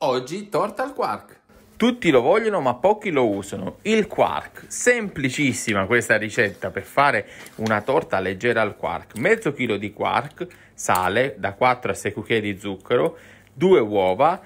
Oggi torta al quark. Tutti lo vogliono ma pochi lo usano. Il quark, semplicissima questa ricetta per fare una torta leggera al quark. Mezzo chilo di quark, sale, da 4 a 6 cucchiai di zucchero, 2 uova.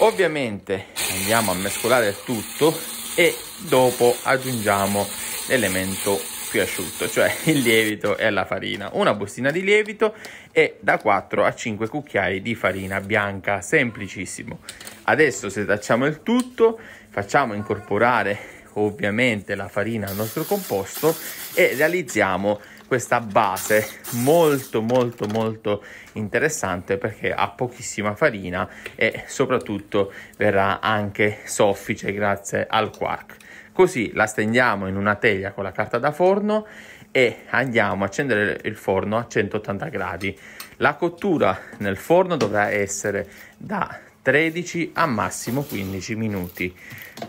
Ovviamente andiamo a mescolare tutto e dopo aggiungiamo l'elemento più asciutto, cioè il lievito e la farina. Una bustina di lievito e da 4 a 5 cucchiai di farina bianca, semplicissimo. Adesso setacciamo il tutto, facciamo incorporare ovviamente la farina al nostro composto e realizziamo questa base molto molto molto interessante perché ha pochissima farina e soprattutto verrà anche soffice grazie al quark così la stendiamo in una teglia con la carta da forno e andiamo a accendere il forno a 180 gradi la cottura nel forno dovrà essere da 13 a massimo 15 minuti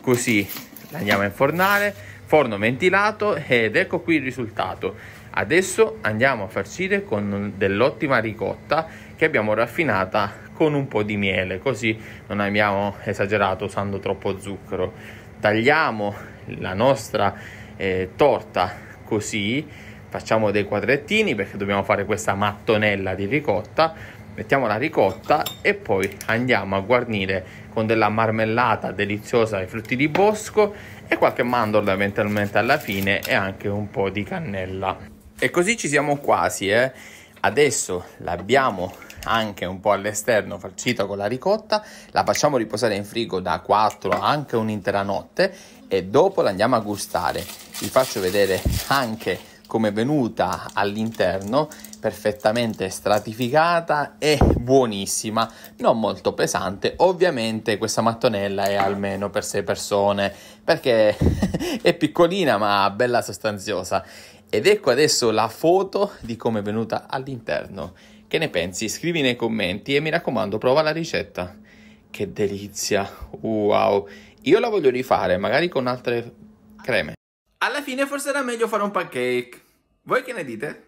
così andiamo a infornare, forno ventilato ed ecco qui il risultato. Adesso andiamo a farcire con dell'ottima ricotta che abbiamo raffinata con un po' di miele, così non abbiamo esagerato usando troppo zucchero. Tagliamo la nostra eh, torta così, facciamo dei quadrettini perché dobbiamo fare questa mattonella di ricotta mettiamo la ricotta e poi andiamo a guarnire con della marmellata deliziosa ai frutti di bosco e qualche mandorla eventualmente alla fine e anche un po' di cannella. E così ci siamo quasi, eh? Adesso l'abbiamo anche un po' all'esterno farcita con la ricotta, la facciamo riposare in frigo da 4 anche un'intera notte e dopo la andiamo a gustare. Vi faccio vedere anche come è venuta all'interno, perfettamente stratificata e buonissima, non molto pesante. Ovviamente questa mattonella è almeno per 6 persone perché è piccolina ma bella sostanziosa. Ed ecco adesso la foto di come è venuta all'interno. Che ne pensi? Scrivi nei commenti e mi raccomando, prova la ricetta. Che delizia! Wow! Io la voglio rifare, magari con altre creme. Alla fine forse era meglio fare un pancake. Voi che ne dite?